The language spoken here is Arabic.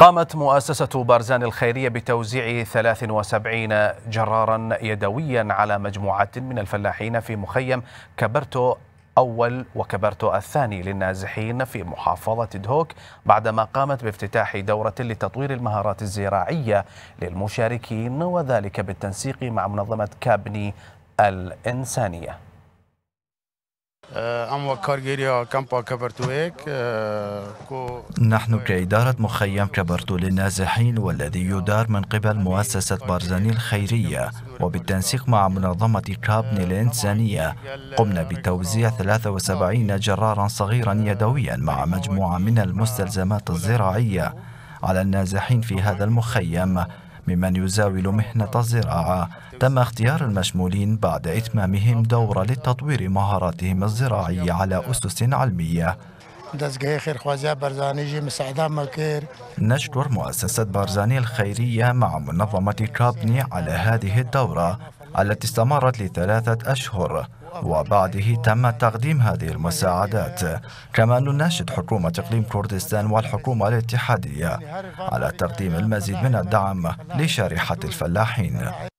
قامت مؤسسة بارزان الخيرية بتوزيع 73 جرارا يدويا على مجموعة من الفلاحين في مخيم كبرتو أول وكبرتو الثاني للنازحين في محافظة دهوك بعدما قامت بافتتاح دورة لتطوير المهارات الزراعية للمشاركين وذلك بالتنسيق مع منظمة كابني الإنسانية أه، أم كارجيريا كامبا كبرتويك أه، نحن كإدارة مخيم كبرتو للنازحين والذي يدار من قبل مؤسسة بارزاني الخيرية وبالتنسيق مع منظمة كابن الإنسانية قمنا بتوزيع 73 جرارا صغيرا يدويا مع مجموعة من المستلزمات الزراعية على النازحين في هذا المخيم ممن يزاول مهنة الزراعة تم اختيار المشمولين بعد إتمامهم دورة لتطوير مهاراتهم الزراعية على أسس علمية دستگاه خیرخوازی بارزانی مساعده مکر نشر مؤسسة بارزاني الخيرية مع منظمة كابني على هذه الدورة التي استمرت لثلاثة أشهر وبعده تم تقديم هذه المساعدات كما نناشد حكومة إقليم كردستان والحكومة الاتحادية على تقديم المزيد من الدعم لشريحة الفلاحين